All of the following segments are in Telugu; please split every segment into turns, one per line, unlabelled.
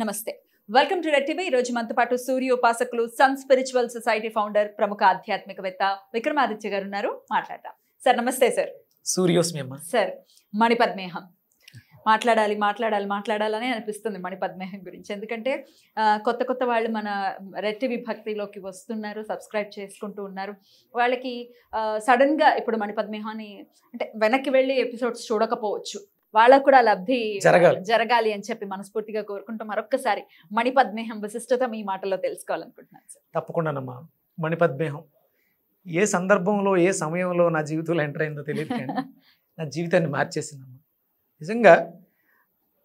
నమస్తే వెల్కమ్ టు రెడ్ టీవీ ఈ రోజు మనతో పాటు ఉపాసకులు సన్ స్పిరిచువల్ సొసైటీ ఫౌండర్ ప్రముఖ ఆధ్యాత్మికవేత్త విక్రమాదిత్య గారు ఉన్నారు మాట్లాడతాం సార్ నమస్తే సార్ సూర్యోస్మి సార్ మణిపద్మేహం మాట్లాడాలి మాట్లాడాలి మాట్లాడాలని అనిపిస్తుంది మణిపద్మేహం గురించి ఎందుకంటే కొత్త కొత్త వాళ్ళు మన రెట్టి విభక్తిలోకి వస్తున్నారు సబ్స్క్రైబ్ చేసుకుంటూ ఉన్నారు వాళ్ళకి సడన్గా ఇప్పుడు మణిపద్మేహాన్ని అంటే వెనక్కి వెళ్ళి ఎపిసోడ్స్ చూడకపోవచ్చు వాళ్ళకు కూడా లబ్ధి జరగాలి అని చెప్పి మనస్ఫూర్తిగా కోరుకుంటూ మరొక్కసారి మణిపద్మేహం విశిష్టత మీ మాటలో తెలుసుకోవాలనుకుంటున్నాను
తప్పకుండానమ్మా మణిపద్మేహం ఏ సందర్భంలో ఏ సమయంలో నా జీవితంలో ఎంటర్ అయిందో తెలియదు నా జీవితాన్ని మార్చేసిందమ్మా నిజంగా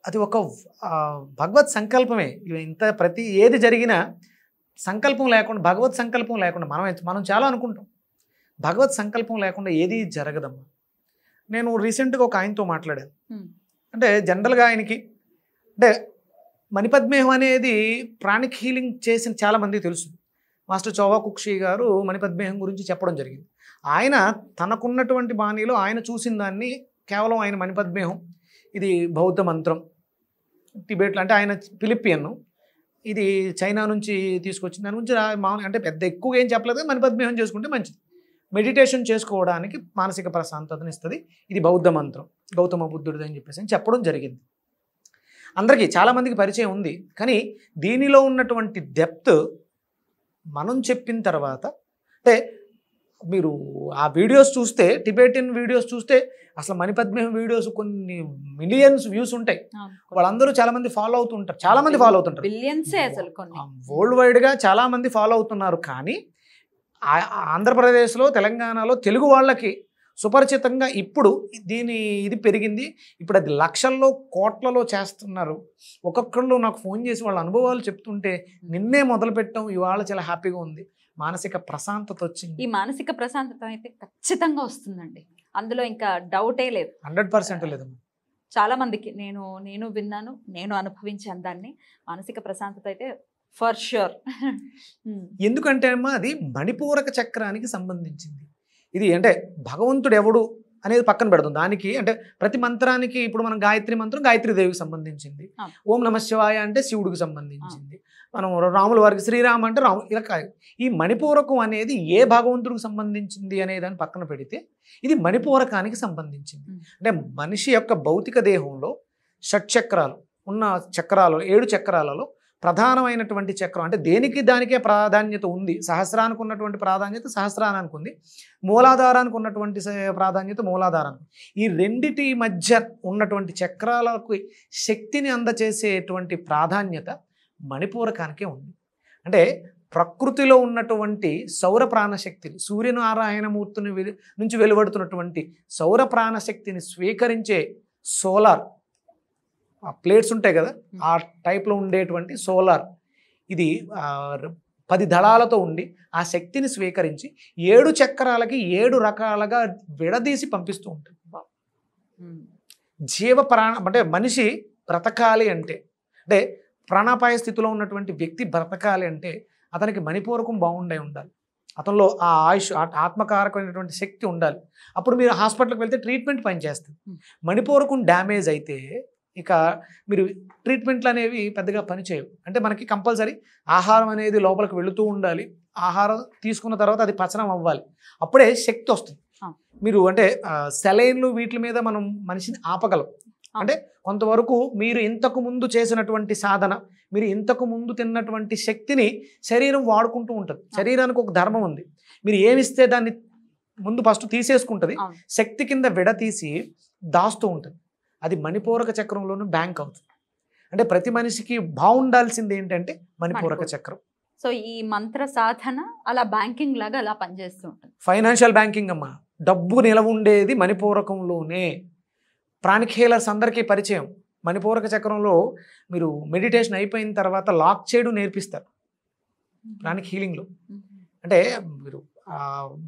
అది ఒక భగవత్ సంకల్పమే ఇంత ప్రతి ఏది జరిగినా సంకల్పం లేకుండా భగవత్ సంకల్పం లేకుండా మనం మనం చాలా అనుకుంటాం భగవత్ సంకల్పం లేకుండా ఏది జరగదమ్మా నేను రీసెంట్గా ఒక ఆయనతో మాట్లాడాను అంటే జనరల్గా ఆయనకి అంటే మణిపద్మేహం అనేది ప్రాణిక్ హీలింగ్ చేసిన చాలామందికి తెలుసు మాస్టర్ చౌవా కుక్షి గారు మణిపద్మేహం గురించి చెప్పడం జరిగింది ఆయన తనకున్నటువంటి బాణీలో ఆయన చూసిన దాన్ని కేవలం ఆయన మణిపద్మేహం ఇది బౌద్ధ మంత్రం టిబెట్లో అంటే ఆయన ఫిలిపియన్ ఇది చైనా నుంచి తీసుకొచ్చిన దాని గురించి అంటే పెద్ద ఎక్కువగా ఏం చెప్పలేదు మణిపద్మేహం చేసుకుంటే మంచిది మెడిటేషన్ చేసుకోవడానికి మానసిక ప్రశాంతతను ఇస్తుంది ఇది బౌద్ధ మంత్రం గౌతమ బుద్ధుడు అని చెప్పేసి చెప్పడం జరిగింది అందరికీ చాలామందికి పరిచయం ఉంది కానీ దీనిలో ఉన్నటువంటి డెప్త్ మనం చెప్పిన తర్వాత అంటే మీరు ఆ వీడియోస్ చూస్తే టిబెటిన్ వీడియోస్ చూస్తే అసలు మణిపద్మే వీడియోస్ కొన్ని మిలియన్స్ వ్యూస్ ఉంటాయి వాళ్ళందరూ చాలా మంది ఫాలో అవుతుంటారు చాలా మంది ఫాలో అవుతుంటారు వరల్డ్ వైడ్గా చాలా మంది ఫాలో అవుతున్నారు కానీ ఆంధ్రప్రదేశ్లో తెలంగాణలో తెలుగు వాళ్ళకి సుపరిచితంగా ఇప్పుడు దీని ఇది పెరిగింది ఇప్పుడు అది లక్షల్లో కోట్లలో చేస్తున్నారు ఒక్కొక్కళ్ళు నాకు ఫోన్ చేసి వాళ్ళ అనుభవాలు చెప్తుంటే నిన్నే మొదలుపెట్టాం ఇవాళ చాలా హ్యాపీగా ఉంది మానసిక ప్రశాంతత వచ్చింది ఈ
మానసిక ప్రశాంతత అయితే ఖచ్చితంగా వస్తుందండి అందులో ఇంకా డౌటే లేదు
హండ్రెడ్ పర్సెంట్ లేదు
చాలా మందికి నేను నేను విన్నాను నేను అనుభవించాను దాన్ని మానసిక ప్రశాంతత అయితే ఫర్ ష్యూర్
hmm. ఎందుకంటే అమ్మా అది మణిపూరక చక్రానికి సంబంధించింది ఇది అంటే భగవంతుడు ఎవడు అనేది పక్కన పెడతాం దానికి అంటే ప్రతి మంత్రానికి ఇప్పుడు మనం గాయత్రి మంత్రం గాయత్రి దేవికి సంబంధించింది ఓం నమ శివాయ అంటే శివుడికి సంబంధించింది మనం రాముల వారికి శ్రీరామ అంటే రాము ఇలా ఈ మణిపూరకం అనేది ఏ భగవంతుడికి సంబంధించింది అనే దాన్ని పక్కన పెడితే ఇది మణిపూరకానికి సంబంధించింది hmm. అంటే మనిషి యొక్క భౌతిక దేహంలో షట్చక్రాలు ఉన్న చక్రాలలో ఏడు చక్రాలలో ప్రధానమైనటువంటి చక్రం అంటే దేనికి దానికే ప్రాధాన్యత ఉంది సహస్రానికి ఉన్నటువంటి ప్రాధాన్యత సహస్రానానికి ఉంది మూలాధారానికి ఉన్నటువంటి ప్రాధాన్యత మూలాధారానికి ఈ రెండిటి మధ్య ఉన్నటువంటి చక్రాలకు శక్తిని అందచేసేటువంటి ప్రాధాన్యత మణిపూరకానికే ఉంది అంటే ప్రకృతిలో ఉన్నటువంటి సౌర ప్రాణశక్తిని సూర్యనారాయణమూర్తిని నుంచి వెలువడుతున్నటువంటి సౌర ప్రాణశక్తిని స్వీకరించే సోలార్ ఆ ప్లేట్స్ ఉంటాయి కదా ఆ టైప్లో ఉండేటువంటి సోలార్ ఇది పది దళాలతో ఉండి ఆ శక్తిని స్వీకరించి ఏడు చక్రాలకి ఏడు రకాలుగా విడదీసి పంపిస్తూ ఉంటుంది జీవ ప్రాణ అంటే మనిషి బ్రతకాలి అంటే అంటే ప్రాణాపాయ స్థితిలో ఉన్నటువంటి వ్యక్తి బ్రతకాలి అంటే అతనికి మణిపూర్వకం బాగుండే ఉండాలి అతనిలో ఆ ఆయుష్ ఆత్మకారకమైనటువంటి శక్తి ఉండాలి అప్పుడు మీరు హాస్పిటల్కి వెళ్తే ట్రీట్మెంట్ పనిచేస్తుంది మణిపూరకం డ్యామేజ్ అయితే ఇక మీరు ట్రీట్మెంట్లు అనేవి పెద్దగా పనిచేయవు అంటే మనకి కంపల్సరీ ఆహారం అనేది లోపలికి వెళుతూ ఉండాలి ఆహారం తీసుకున్న తర్వాత అది పచనం అవ్వాలి అప్పుడే శక్తి వస్తుంది మీరు అంటే సెలైన్లు వీటి మీద మనం మనిషిని ఆపగలం అంటే కొంతవరకు మీరు ఇంతకు ముందు చేసినటువంటి సాధన మీరు ఇంతకు ముందు తిన్నటువంటి శక్తిని శరీరం వాడుకుంటూ ఉంటుంది శరీరానికి ఒక ధర్మం ఉంది మీరు ఏమిస్తే దాన్ని ముందు ఫస్ట్ తీసేసుకుంటుంది శక్తి కింద విడతీసి దాస్తూ ఉంటుంది అది మణిపూరక చక్రంలోనూ బ్యాంక్ అవుతుంది అంటే ప్రతి మనిషికి బాగుండాల్సింది ఏంటంటే మణిపూరక చక్రం
సో ఈ మంత్ర సాధన అలా బ్యాంకింగ్ లాగా అలా పనిచేస్తూ ఉంటుంది
ఫైనాన్షియల్ బ్యాంకింగ్ అమ్మా డబ్బు నిలవ ఉండేది మణిపూరకంలోనే ప్రాణిఖేలర్స్ అందరికీ పరిచయం మణిపూరక చక్రంలో మీరు మెడిటేషన్ అయిపోయిన తర్వాత లాక్ చేయడం నేర్పిస్తారు ప్రాణిక్ హీలింగ్లో అంటే మీరు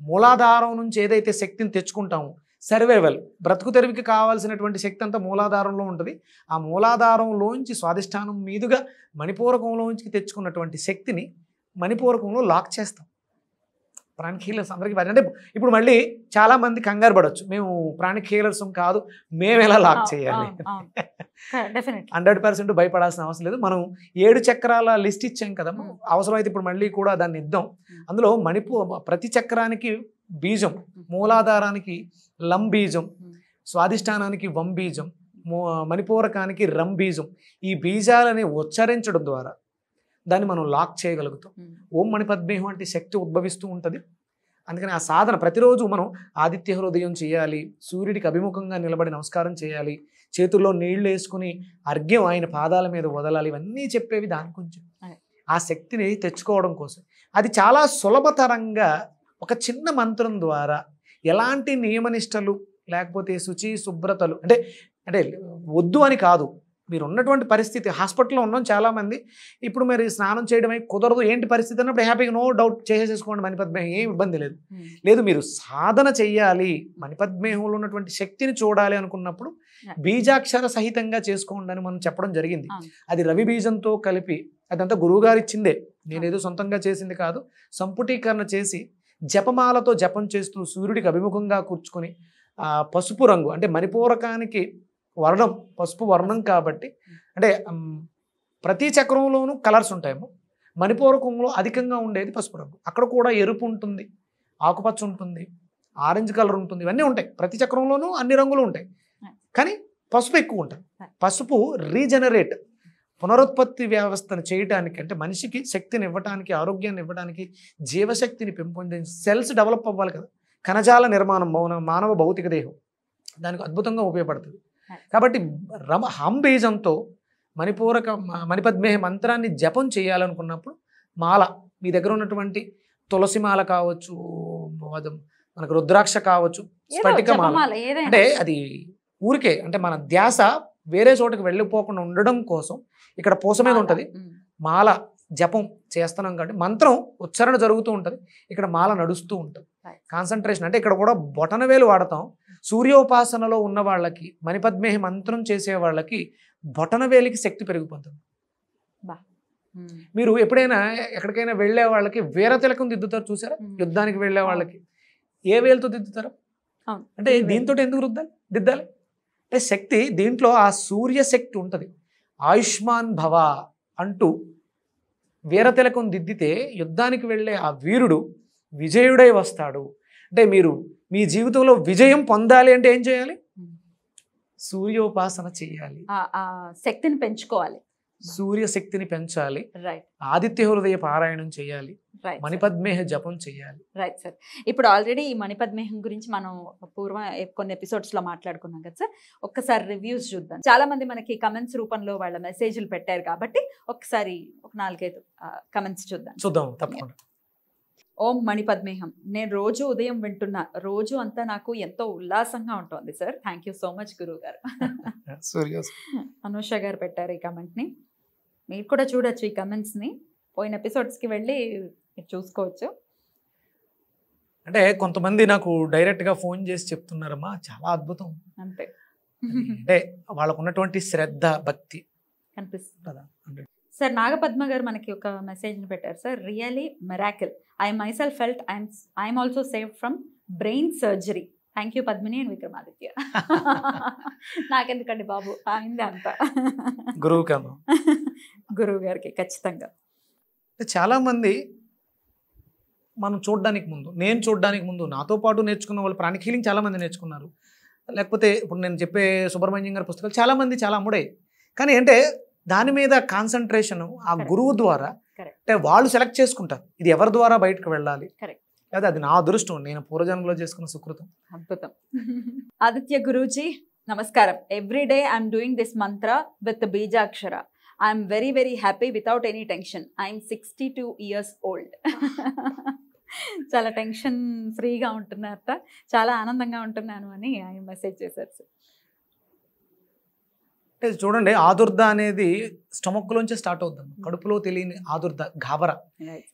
మూలాధారం నుంచి ఏదైతే శక్తిని తెచ్చుకుంటామో సర్వైవల్ బ్రతుకు తెరివికి కావాల్సినటువంటి శక్తి అంతా మూలాధారంలో ఉంటుంది ఆ మూలాధారంలోంచి స్వాధిష్టానం మీదుగా మణిపూరకంలోంచి తెచ్చుకున్నటువంటి శక్తిని మణిపూరకంలో లాక్ చేస్తాం ప్రాణిక్ హీలర్స్ అందరికీ అంటే ఇప్పుడు మళ్ళీ చాలామంది కంగారు పడవచ్చు మేము ప్రాణిక్ హీలర్స్ కాదు మేము ఎలా లాక్ చేయాలి హండ్రెడ్ పర్సెంట్ భయపడాల్సిన అవసరం లేదు మనం ఏడు చక్రాల లిస్ట్ ఇచ్చాం కదా అవసరమైతే ఇప్పుడు మళ్ళీ కూడా దాన్ని ఇద్దాం అందులో మణిపూర్ ప్రతి చక్రానికి బీజం మూలాధారానికి లం బీజం స్వాధిష్టానానికి వం బీజం మణిపూరకానికి రం బీజం ఈ బీజాలని ఉచ్చరించడం ద్వారా దాన్ని మనం లాక్ చేయగలుగుతాం ఓం మణిపద్మేహం అంటే శక్తి ఉద్భవిస్తూ ఉంటుంది అందుకని ఆ సాధన ప్రతిరోజు మనం ఆదిత్య హృదయం చేయాలి సూర్యుడికి అభిముఖంగా నిలబడి నమస్కారం చేయాలి చేతుల్లో నీళ్లు వేసుకుని అర్ఘ్యం ఆయన పాదాల మీద వదలాలి ఇవన్నీ చెప్పేవి దాని కొంచెం ఆ శక్తిని తెచ్చుకోవడం కోసం అది చాలా సులభతరంగా ఒక చిన్న మంత్రం ద్వారా ఎలాంటి నియమనిష్టలు లేకపోతే శుచి శుభ్రతలు అంటే అంటే వద్దు అని కాదు మీరు ఉన్నటువంటి పరిస్థితి హాస్పిటల్లో ఉన్నాం చాలామంది ఇప్పుడు మరి స్నానం చేయడమే కుదరదు ఏంటి పరిస్థితి అన్నప్పుడు హ్యాపీగా నో డౌట్ చేసేసుకోండి మణిపద్మేహం ఏం ఇబ్బంది లేదు లేదు మీరు సాధన చేయాలి మణిపద్మేహంలో ఉన్నటువంటి శక్తిని చూడాలి అనుకున్నప్పుడు బీజాక్షర సహితంగా చేసుకోండి అని మనం చెప్పడం జరిగింది అది రవి బీజంతో కలిపి అదంతా గురువుగారు ఇచ్చిందే నేనేదో సొంతంగా చేసింది కాదు సంపుటీకరణ చేసి జపమాలతో జపం చేస్తూ సూర్యుడికి అభిముఖంగా కూర్చుకొని పసుపు రంగు అంటే మణిపూరకానికి వర్ణం పసుపు వర్ణం కాబట్టి అంటే ప్రతి చక్రంలోనూ కలర్స్ ఉంటాయేమో మణిపూరకంలో అధికంగా ఉండేది పసుపు రంగు అక్కడ కూడా ఎరుపు ఉంటుంది ఆకుపచ్చ ఉంటుంది ఆరెంజ్ కలర్ ఉంటుంది ఇవన్నీ ఉంటాయి ప్రతి చక్రంలోనూ అన్ని రంగులు ఉంటాయి కానీ పసుపు ఎక్కువ ఉంటుంది పసుపు రీజనరేట్ పునరుత్పత్తి వ్యవస్థను చేయడానికి అంటే మనిషికి శక్తిని ఇవ్వడానికి ఆరోగ్యాన్ని ఇవ్వడానికి జీవశక్తిని పెంపొందించి సెల్స్ డెవలప్ అవ్వాలి కదా కణజాల నిర్మాణం మౌన మానవ భౌతిక దేహం దానికి అద్భుతంగా ఉపయోగపడుతుంది కాబట్టి రమ హంబీజంతో మణిపూరక మణిపద్మేహ మంత్రాన్ని జపం చేయాలనుకున్నప్పుడు మాల మీ దగ్గర ఉన్నటువంటి తులసి మాల కావచ్చు మనకు రుద్రాక్ష కావచ్చు స్ఫటిక మాల అంటే అది ఊరికే అంటే మన ధ్యాస వేరే చోటకి వెళ్ళిపోకుండా ఉండడం కోసం ఇక్కడ పూస మీద ఉంటుంది మాల జపం చేస్తున్నాం కాబట్టి మంత్రం ఉచ్చారణ జరుగుతూ ఉంటుంది ఇక్కడ మాల నడుస్తూ ఉంటుంది కాన్సన్ట్రేషన్ అంటే ఇక్కడ కూడా బొటన వేలు వాడతాం సూర్యోపాసనలో ఉన్న వాళ్ళకి మణిపద్మేహి మంత్రం చేసే వాళ్ళకి బొటన వేలికి శక్తి పెరిగిపోతుంది మీరు ఎప్పుడైనా ఎక్కడికైనా వెళ్ళే వాళ్ళకి వేర తిలకం దిద్దుతారు చూసారా యుద్ధానికి వెళ్ళే వాళ్ళకి ఏ వేలతో దిద్దుతారు అంటే దీంతో ఎందుకు రుద్దాలి దిద్దాలి అంటే శక్తి దీంట్లో ఆ సూర్యశక్తి ఉంటుంది ఆయుష్మాన్ భవ అంటూ వీరతిలకం దిద్దితే యుద్ధానికి వెళ్ళే ఆ వీరుడు విజయుడై వస్తాడు అంటే మీరు మీ జీవితంలో విజయం పొందాలి అంటే ఏం చేయాలి సూర్యోపాసన చేయాలి
శక్తిని పెంచుకోవాలి
సూర్యశక్తిని పెంచాలి ఆదిత్య హృదయ పారాయణం చేయాలి మణిపద్మేహ జపం చేయాలి
రైట్ సార్ ఇప్పుడు ఆల్రెడీ ఈ మణిపద్మేహం గురించి మనం పూర్వం కొన్ని ఎపిసోడ్స్ లో మాట్లాడుకున్నాం కదా సార్ ఒక్కసారి రివ్యూస్ చూద్దాం చాలా మంది మనకి కమెంట్స్ రూపంలో వాళ్ళ మెసేజ్లు పెట్టారు కాబట్టి ఒకసారి ఒక నాలుగైదు కమెంట్స్ చూద్దాం చూద్దాం తప్పకుండా ఓం మణిపద్మేహం నేను రోజు ఉదయం వింటున్నా రోజు అంతా నాకు ఎంతో ఉల్లాసంగా ఉంటుంది sir thank you so much గురువు గారు అనుష గారు పెట్టారు ఈ కమెంట్ని మీరు కూడా చూడొచ్చు ఈ కమెంట్స్ని పోయిన ఎపిసోడ్స్కి వెళ్ళి మీరు చూసుకోవచ్చు
అంటే కొంతమంది నాకు డైరెక్ట్గా ఫోన్ చేసి చెప్తున్నారమ్మా చాలా అద్భుతం అంతే అంటే వాళ్ళకు ఉన్నటువంటి శ్రద్ధ భక్తి
కనిపిస్తుంది సార్ నాగపద్మ గారు మనకి ఒక మెసేజ్ని పెట్టారు sir really miracle I myself felt I'm I'm also save from brain surgery thank you Padmini and Vikramaditya నాకెందుకండి బాబు అయింది అంత గురువు కాదు గురువు గారికి ఖచ్చితంగా
చాలామంది మనం చూడడానికి ముందు నేను చూడడానికి ముందు నాతో పాటు నేర్చుకున్న వాళ్ళు ప్రాణిక్ హీలింగ్ చాలామంది నేర్చుకున్నారు లేకపోతే ఇప్పుడు నేను చెప్పే సుబ్రహ్మణ్యం గారి పుస్తకాలు చాలామంది చాలా అమ్ముడే కానీ అంటే దాని మీద కాన్సన్ట్రేషన్ ఆ గురువు ద్వారా అంటే వాళ్ళు సెలెక్ట్ చేసుకుంటారు ఇది ఎవరి ద్వారా బయటకు వెళ్ళాలి లేదా అది నా అదృష్టం నేను పూర్వజన్మలో చేసుకున్న సుకృతం అద్భుతం
ఆదిత్య గురూజీ నమస్కారం every day I'm doing this mantra with బీజాక్షర I'm very very happy without any tension I'm sixty two years old చాలా టెన్షన్ ఫ్రీగా ఉంటున్నారట చాలా ఆనందంగా ఉంటున్నాను అని ఆయన మెసేజ్ చేశారు సార్
అంటే చూడండి ఆదుర్ద అనేది స్టమక్లోంచి స్టార్ట్ అవుద్దాం కడుపులో తెలియని ఆదుర్ద గాబర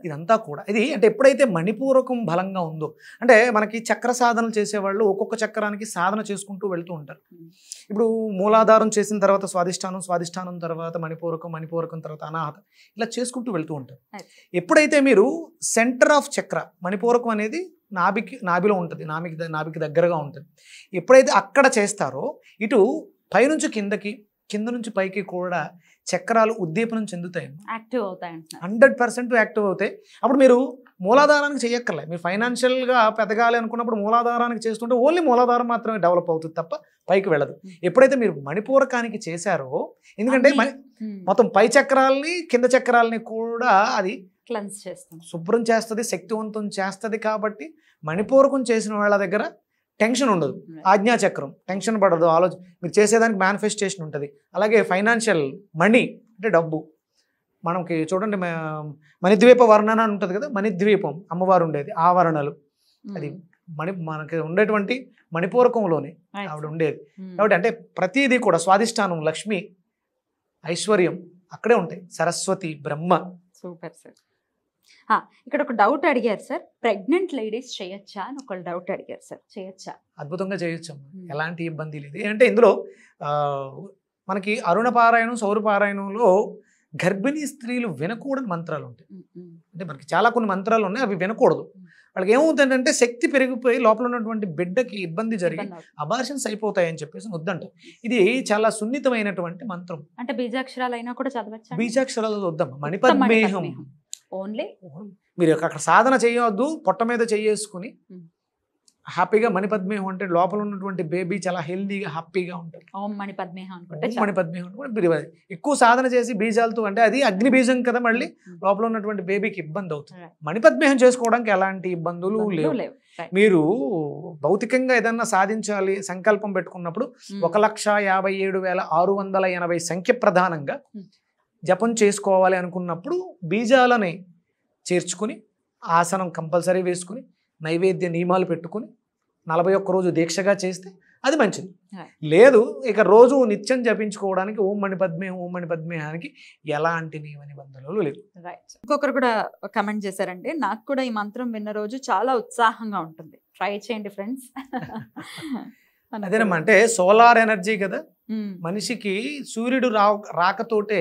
ఇదంతా కూడా ఇది అంటే ఎప్పుడైతే మణిపూర్వకం బలంగా ఉందో అంటే మనకి చక్ర సాధనలు చేసేవాళ్ళు ఒక్కొక్క చక్రానికి సాధన చేసుకుంటూ వెళ్తూ ఉంటారు hmm. ఇప్పుడు మూలాధారం చేసిన తర్వాత స్వాధిష్టానం స్వాధిష్టానం తర్వాత మణిపూర్వకం మణిపూర్వకం తర్వాత అనాహత ఇలా చేసుకుంటూ వెళ్తూ ఉంటారు ఎప్పుడైతే మీరు సెంటర్ ఆఫ్ చక్ర మణిపూర్వకం అనేది నాభికి నాభిలో ఉంటుంది నాభికి నాభికి దగ్గరగా ఉంటుంది ఎప్పుడైతే అక్కడ చేస్తారో ఇటు పైనుంచి కిందకి కింద నుంచి పైకి కూడా చక్రాలు ఉద్దీపనం చెందుతాయి
యాక్టివ్ అవుతాయి
హండ్రెడ్ పర్సెంట్ యాక్టివ్ అవుతాయి అప్పుడు మీరు మూలాధారానికి చేయక్కర్లే మీరు ఫైనాన్షియల్గా పెదగాలి అనుకున్నప్పుడు మూలాధారానికి చేస్తుంటే ఓన్లీ మూలాధారం మాత్రమే డెవలప్ అవుతుంది తప్ప పైకి వెళ్ళదు ఎప్పుడైతే మీరు మణిపూరకానికి చేశారో ఎందుకంటే మొత్తం పై చక్రాలని కింద చక్రాలని కూడా అది
క్లన్స్ చేస్తుంది
శుభ్రం చేస్తుంది శక్తివంతం చేస్తుంది కాబట్టి మణిపూరకం చేసిన వాళ్ళ దగ్గర టెన్షన్ ఉండదు ఆజ్ఞాచక్రం టెన్షన్ పడదు ఆలోచన మీరు చేసేదానికి మేనిఫెస్టేషన్ ఉంటుంది అలాగే ఫైనాన్షియల్ మనీ అంటే డబ్బు మనకి చూడండి మణిద్వీప వర్ణన అని ఉంటుంది కదా మణిద్వీపం అమ్మవారు ఉండేది ఆవరణలు hmm. అది మణి మనకి ఉండేటువంటి మణిపూర్వకంలోనే ఆవిడ ఉండేది hmm. కాబట్టి అంటే ప్రతిదీ కూడా స్వాధిష్టానం లక్ష్మి ఐశ్వర్యం అక్కడే ఉంటాయి సరస్వతి బ్రహ్మ సూపర్ సార్
ఇక్కడ ఒక డౌట్ అడిగారు సార్ ప్రెగ్నెంట్ లేడీస్ చేయొచ్చా అని ఒక డౌట్ అడిగారు సార్ చేయొచ్చా
అద్భుతంగా చేయొచ్చు ఎలాంటి ఇబ్బంది లేదు ఏంటంటే ఇందులో మనకి అరుణపారాయణం సౌరపారాయణంలో గర్భిణీ స్త్రీలు వినకూడని మంత్రాలు ఉంటాయి అంటే మనకి చాలా కొన్ని మంత్రాలు ఉన్నాయి అవి వినకూడదు వాళ్ళకి ఏమవుతుందంటే శక్తి పెరిగిపోయి లోపల ఉన్నటువంటి బిడ్డకి ఇబ్బంది జరిగి అబార్షన్స్ అయిపోతాయని చెప్పేసి వద్దంట ఇది చాలా సున్నితమైనటువంటి మంత్రం
అంటే బీజాక్షరాలు అయినా కూడా చదవచ్చు
బీజాక్షరాలు వద్దాం మణిపద్మేహం ఓన్లీ మీరు అక్కడ సాధన చేయవద్దు పొట్ట మీద చేసుకుని హ్యాపీగా మణిపద్మేహం అంటే లోపల ఉన్నటువంటి బేబీ చాలా హెల్దీగా హ్యాపీగా ఉంటుంది
ఓం మణిపద్మేహం మణిపద్మేహం
అనుకుంటే ఎక్కువ సాధన చేసి బీజాలతో అంటే అది అగ్ని బీజం కదా మళ్ళీ లోపల ఉన్నటువంటి బేబీకి ఇబ్బంది అవుతుంది మణిపద్మేహం చేసుకోవడానికి ఎలాంటి ఇబ్బందులు లేవు మీరు భౌతికంగా ఏదన్నా సాధించాలి సంకల్పం పెట్టుకున్నప్పుడు ఒక లక్ష యాభై ఏడు వేల ఆరు వందల ఎనభై సంఖ్య ప్రధానంగా జపం చేసుకోవాలి అనుకున్నప్పుడు బీజాలని చేర్చుకుని ఆసనం కంపల్సరీ వేసుకుని నైవేద్య నియమాలు పెట్టుకుని నలభై ఒక్క రోజు దీక్షగా చేస్తే అది మంచిది
లేదు ఇక రోజు
నిత్యం జపించుకోవడానికి ఓం మణి పద్మే ఓం మణి పద్మే అని ఎలాంటి నియమ నిబంధనలు లేవు
ఇంకొకరు కూడా కమెంట్ చేశారంటే నాకు కూడా ఈ మంత్రం విన్న రోజు చాలా ఉత్సాహంగా ఉంటుంది ట్రై చేయండి ఫ్రెండ్స్ అదేనమ్మా
అంటే సోలార్ ఎనర్జీ కదా hmm. మనిషికి సూర్యుడు రాకతోటే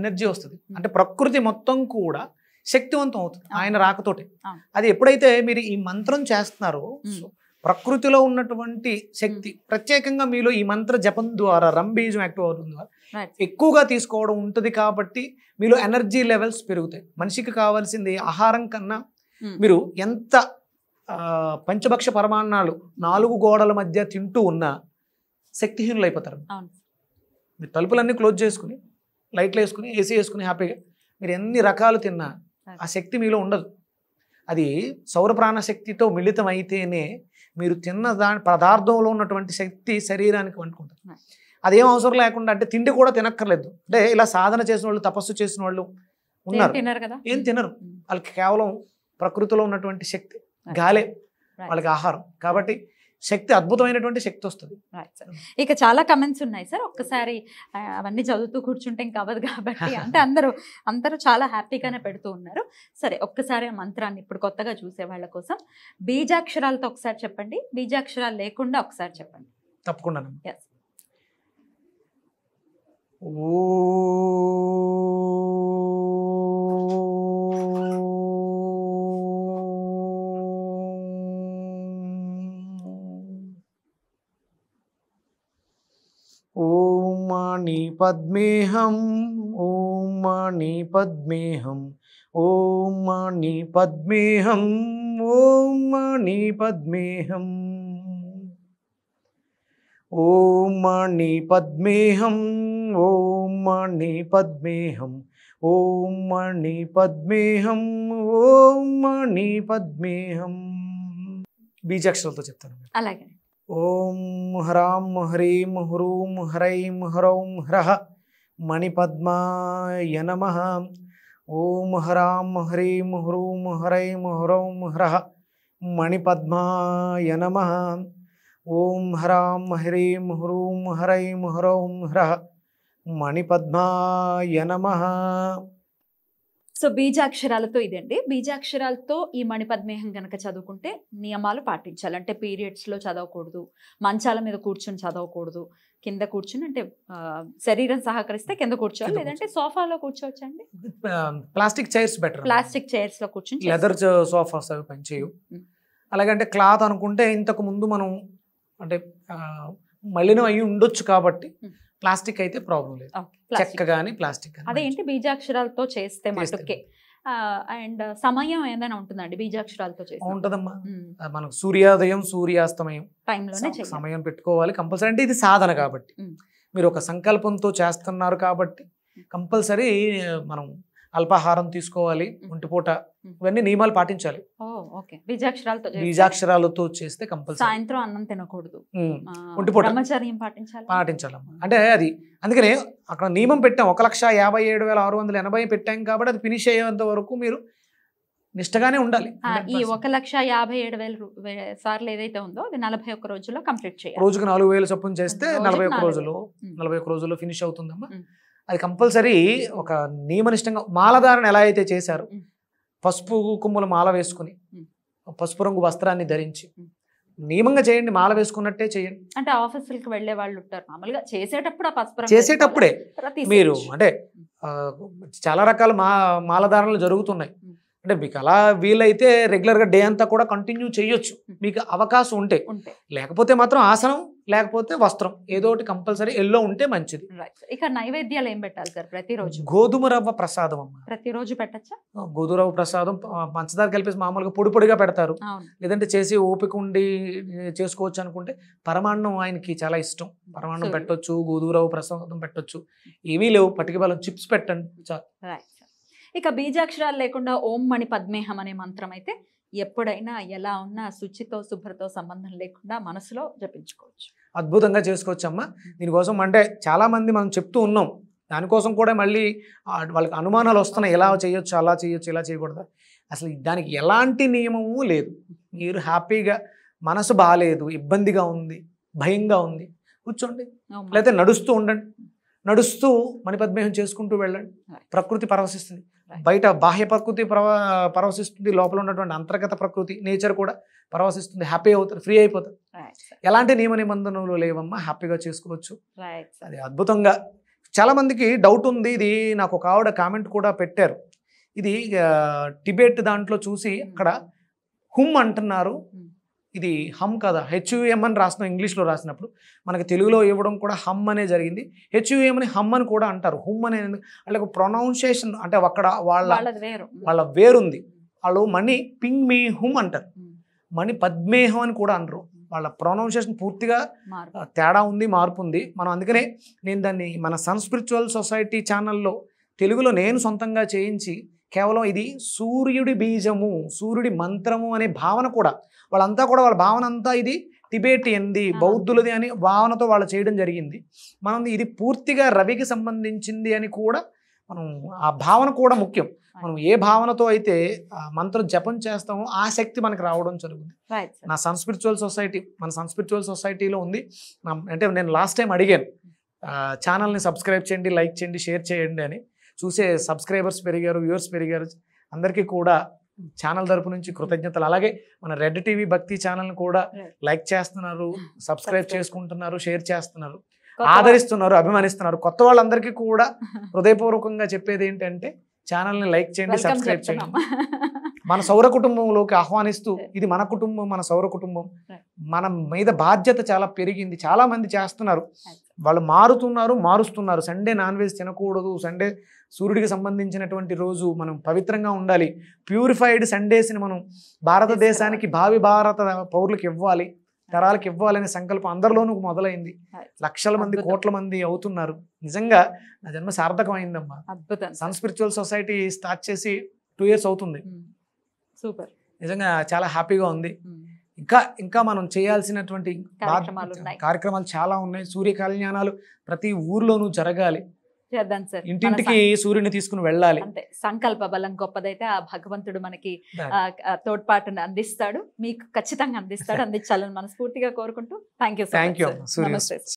ఎనర్జీ వస్తుంది అంటే ప్రకృతి మొత్తం కూడా శక్తివంతం అవుతుంది ఆయన రాకతోటే అది ఎప్పుడైతే మీరు ఈ మంత్రం చేస్తున్నారో ప్రకృతిలో ఉన్నటువంటి శక్తి ప్రత్యేకంగా మీలో ఈ మంత్ర జపం ద్వారా రంబీజం యాక్టివ్ అవుతుంది ద్వారా ఎక్కువగా తీసుకోవడం ఉంటుంది కాబట్టి మీలో ఎనర్జీ లెవెల్స్ పెరుగుతాయి మనిషికి కావాల్సింది ఆహారం కన్నా మీరు ఎంత పంచభక్ష పరమాణాలు నాలుగు గోడల మధ్య తింటూ ఉన్నా శక్తిహీనులు అయిపోతారు మీరు తలుపులన్నీ క్లోజ్ చేసుకుని లైట్లు వేసుకుని ఏసీ వేసుకుని హ్యాపీగా మీరు ఎన్ని రకాలు తిన్నా ఆ శక్తి మీలో ఉండదు అది సౌర ప్రాణశక్తితో మిళితం అయితేనే మీరు తిన్న దాని పదార్థంలో ఉన్నటువంటి శక్తి శరీరానికి వండుకుంటుంది అదేం అవసరం లేకుండా అంటే తిండి కూడా తినక్కర్లేదు అంటే ఇలా సాధన చేసిన వాళ్ళు తపస్సు చేసిన వాళ్ళు ఉన్నారు ఏం తినరు వాళ్ళకి కేవలం ప్రకృతిలో ఉన్నటువంటి శక్తి గాలే వాళ్ళకి ఆహారం కాబట్టి శక్తి అద్భుతమైనటువంటి శక్తి
వస్తుంది ఇక చాలా కమెంట్స్ ఉన్నాయి సార్ ఒక్కసారి అవన్నీ చదువుతూ కూర్చుంటే ఇంకా అవ్వదు కాబట్టి అంటే అందరూ అందరూ చాలా హ్యాపీగానే పెడుతూ ఉన్నారు సరే ఒక్కసారి మంత్రాన్ని ఇప్పుడు కొత్తగా చూసే వాళ్ళ కోసం బీజాక్షరాలతో ఒకసారి చెప్పండి బీజాక్షరాలు లేకుండా ఒకసారి చెప్పండి
తప్పకుండా ఓ మణి పద్మేహం ఓం మణి పద్మేహం ఓం మణి పద్మేహం ఓం మణి పద్మేహం ఓం మణి పద్మేహం ఓం మణి పద్మేహం ఓం మణి పద్మేహం ఓం మణి పద్మేహం బీజాక్షరాలతో చెప్తాను అలాగే ओम ह्रां ह्रीं ह्रूं ह्रैं ह्रौं ह्रः मणिपद्माय नमः ॐ ह्रां ह्रीं ह्रूं ह्रैं ह्रौं ह्रः मणिपद्माय नमः ॐ ह्रां ह्रीं ह्रूं ह्रैं ह्रौं ह्रः मणिपद्माय नमः
సో బీజాక్షరాలతో ఇదండి బీజాక్షరాలతో ఈ మణిపద్మేహం గనక చదువుకుంటే నియమాలు పాటించాలి అంటే పీరియడ్స్లో చదవకూడదు మంచాల మీద కూర్చొని చదవకూడదు కింద కూర్చుని అంటే శరీరం సహకరిస్తే కింద కూర్చోవాలి లేదంటే సోఫాలో కూర్చోవచ్చండి
plastic chairs better
plastic chairs లో కూర్చుని లెదర్
సోఫాస్ అవి పనిచేయవు అలాగంటే క్లాత్ అనుకుంటే ఇంతకు ముందు మనం అంటే మలినం అయ్యి ఉండొచ్చు కాబట్టి ప్లాస్టిక్ అయితే ప్రాబ్లం లేదు చెక్క కానీ ప్లాస్టిక్
అదేంటి బీజాక్షరాలతో చేస్తే మటుకే అండ్ సమయం ఏదైనా ఉంటుందండి బీజాక్షరాలతో చేస్తే ఉంటుందమ్మా
మనకు సూర్యోదయం సూర్యాస్తమయం టైంలోనే సమయం పెట్టుకోవాలి కంపల్సరీ అంటే ఇది సాధన కాబట్టి మీరు ఒక సంకల్పంతో చేస్తున్నారు కాబట్టి కంపల్సరీ మనం అల్పాహారం తీసుకోవాలి ఒంటిపూట ఇవన్నీ నియమాలు పాటించాలి బీజాక్షరాలతో చేస్తే కంపల్సరీ
సాయంత్రం అన్నం తినకూడదు ఒంటిపూట పాటించాలి
అంటే అది అందుకనే అక్కడ నియమం పెట్టాం ఒక లక్ష యాభై ఏడు వేల ఆరు వందల ఎనభై పెట్టాం కాబట్టి అది ఫినిష్ అయ్యేంత వరకు మీరు నిష్టగానే ఉండాలి
ఈ ఒక లక్ష యాభై ఏడు వేల సార్లు ఏదైతే ఉందో అది నలభై ఒక్క రోజుల్లో కంప్లీట్ చేయాలి రోజుకు
నాలుగు వేలు చొప్పున చేస్తే నలభై ఒక్క రోజులు నలభై ఒక్క రోజుల్లో ఫినిష్ అవుతుందమ్మా అది కంపల్సరీ ఒక నియమనిష్టంగా మాలధారణ ఎలా అయితే చేశారు పసుపు కుమ్ములు మాల వేసుకుని పసుపు రంగు వస్త్రాన్ని ధరించి నియమంగా చేయండి మాల వేసుకున్నట్టే చేయండి
అంటే ఆఫీసులకు వెళ్ళే వాళ్ళు ఉంటారు మామూలుగా చేసేటప్పుడు చేసేటప్పుడే మీరు అంటే
చాలా రకాల మా మాలధారణలు జరుగుతున్నాయి అంటే మీకు అలా వీలైతే రెగ్యులర్గా డే అంతా కూడా కంటిన్యూ చేయొచ్చు మీకు అవకాశం ఉంటే లేకపోతే మాత్రం ఆసనం లేకపోతే వస్త్రం ఏదో ఒకటి కంపల్సరీ ఎల్లో ఉంటే మంచిది
ఇక నైవేద్యాలు ఏం పెట్టాలి సార్ ప్రతిరోజు
గోధుమ రవ్వ ప్రసాదం అమ్మ
ప్రతిరోజు పెట్టచ్చా
గోధుమ రవ్వ ప్రసాదం పంచదార కలిపేసి మామూలుగా పొడి పొడిగా పెడతారు లేదంటే చేసి ఓపిక ఉండి చేసుకోవచ్చు అనుకుంటే పరమాన్నం ఆయనకి చాలా ఇష్టం పరమాన్నం పెట్టొచ్చు గోధుమ రవ్వ ప్రసాదం పెట్టొచ్చు ఏమీ లేవు పటిక చిప్స్ పెట్టండి చాలు
ఇక బీజాక్షరాలు లేకుండా ఓం మణి పద్మేహం అనే మంత్రం అయితే ఎప్పుడైనా ఎలా ఉన్నా శుచితో శుభ్రతో సంబంధం లేకుండా మనసులో జపించుకోవచ్చు
అద్భుతంగా చేసుకోవచ్చు అమ్మ దీనికోసం అంటే చాలామంది మనం చెప్తూ ఉన్నాం దానికోసం కూడా మళ్ళీ వాళ్ళకి అనుమానాలు వస్తున్నాయి ఎలా చేయొచ్చు అలా చేయొచ్చు ఇలా చేయకూడదు అసలు దానికి ఎలాంటి నియమము లేదు మీరు హ్యాపీగా మనసు బాగాలేదు ఇబ్బందిగా ఉంది భయంగా ఉంది కూర్చోండి లేకపోతే నడుస్తూ ఉండండి నడుస్తూ మణిపద్మేహం చేసుకుంటూ వెళ్ళండి ప్రకృతి పరవశిస్తుంది బయట బాహ్య ప్రకృతి పరవ పరవశిస్తుంది లోపల ఉన్నటువంటి అంతర్గత ప్రకృతి నేచర్ కూడా పరవశిస్తుంది హ్యాపీ అవుతారు ఫ్రీ అయిపోతారు ఎలాంటి నియమ నిబంధనలు లేవమ్మా హ్యాపీగా చేసుకోవచ్చు అది అద్భుతంగా చాలామందికి డౌట్ ఉంది ఇది నాకు ఒక ఆవిడ కామెంట్ కూడా పెట్టారు ఇది టిబెట్ దాంట్లో చూసి hmm. అక్కడ హుమ్ అంటున్నారు hmm. ఇది హమ్ కదా హెచ్యుఎం అని రాసిన ఇంగ్లీష్లో రాసినప్పుడు మనకి తెలుగులో ఇవ్వడం కూడా హమ్ అనే జరిగింది హెచ్యుఎం అని హమ్ అని కూడా అంటారు హుమ్ అనే వాళ్ళకి ప్రొనౌన్సియేషన్ అంటే అక్కడ వాళ్ళ వాళ్ళ వేరుంది వాళ్ళు మణి పింగ్ మీ హుమ్ అంటారు మణి పద్మేహం అని కూడా అంటారు వాళ్ళ ప్రొనౌన్సియేషన్ పూర్తిగా తేడా ఉంది మార్పు ఉంది మనం అందుకనే నేను దాన్ని మన సన్ సొసైటీ ఛానల్లో తెలుగులో నేను సొంతంగా చేయించి కేవలం ఇది సూర్యుడి బీజము సూర్యుడి మంత్రము అనే భావన కూడా వాళ్ళంతా కూడా వాళ్ళ భావన అంతా ఇది ఎంది బౌద్ధులది అని భావనతో వాళ్ళు చేయడం జరిగింది మనం ఇది పూర్తిగా రవికి సంబంధించింది అని కూడా మనం ఆ భావన కూడా ముఖ్యం మనం ఏ భావనతో అయితే మంత్రం జపం చేస్తామో ఆ శక్తి మనకు రావడం జరుగుతుంది నా సంస్పిరిచువల్ సొసైటీ మన సంస్పిరిచువల్ సొసైటీలో ఉంది అంటే నేను లాస్ట్ టైం అడిగాను ఛానల్ని సబ్స్క్రైబ్ చేయండి లైక్ చేయండి షేర్ చేయండి అని చూసే సబ్స్క్రైబర్స్ పెరిగారు వ్యూవర్స్ పెరిగారు అందరికీ కూడా ఛానల్ తరపు నుంచి కృతజ్ఞతలు అలాగే మన రెడ్ టీవీ భక్తి ఛానల్ కూడా లైక్ చేస్తున్నారు సబ్స్క్రైబ్ చేసుకుంటున్నారు షేర్ చేస్తున్నారు ఆదరిస్తున్నారు అభిమానిస్తున్నారు కొత్త వాళ్ళందరికీ కూడా హృదయపూర్వకంగా చెప్పేది ఏంటంటే ఛానల్ని లైక్ చేయండి సబ్స్క్రైబ్ చేయండి మన సౌర కుటుంబంలోకి ఆహ్వానిస్తూ ఇది మన కుటుంబం మన సౌర కుటుంబం మన మీద బాధ్యత చాలా పెరిగింది చాలా మంది చేస్తున్నారు వాళ్ళు మారుతున్నారు మారుస్తున్నారు సండే నాన్ వెజ్ తినకూడదు సండే సూర్యుడికి సంబంధించినటువంటి రోజు మనం పవిత్రంగా ఉండాలి ప్యూరిఫైడ్ సండేస్ని మనం భారతదేశానికి భావి భారత పౌరులకు ఇవ్వాలి తరాలకు ఇవ్వాలనే సంకల్పం అందరిలోనూ మొదలైంది లక్షల మంది కోట్ల మంది అవుతున్నారు నిజంగా నా జన్మ సార్థకం అయిందమ్మా సన్ స్పిరిచువల్ సొసైటీ స్టార్ట్ చేసి టూ ఇయర్స్ అవుతుంది సూపర్ hmm. నిజంగా చాలా హ్యాపీగా ఉంది hmm. ఇంకా ఇంకా మనం చేయాల్సినటువంటి కార్యక్రమాలు చాలా ఉన్నాయి సూర్య కళ్యాణాలు ప్రతి ఊర్లోనూ జరగాలి
సార్ ఇంటింటికి
సూర్యుని తీసుకుని వెళ్ళాలి అంటే
సంకల్ప బలం గొప్పదైతే ఆ భగవంతుడు మనకి తోడ్పాటును అందిస్తాడు మీకు ఖచ్చితంగా అందిస్తాడు అందించాలని మనస్ఫూర్తిగా కోరుకుంటూ థ్యాంక్ యూ థ్యాంక్ యూ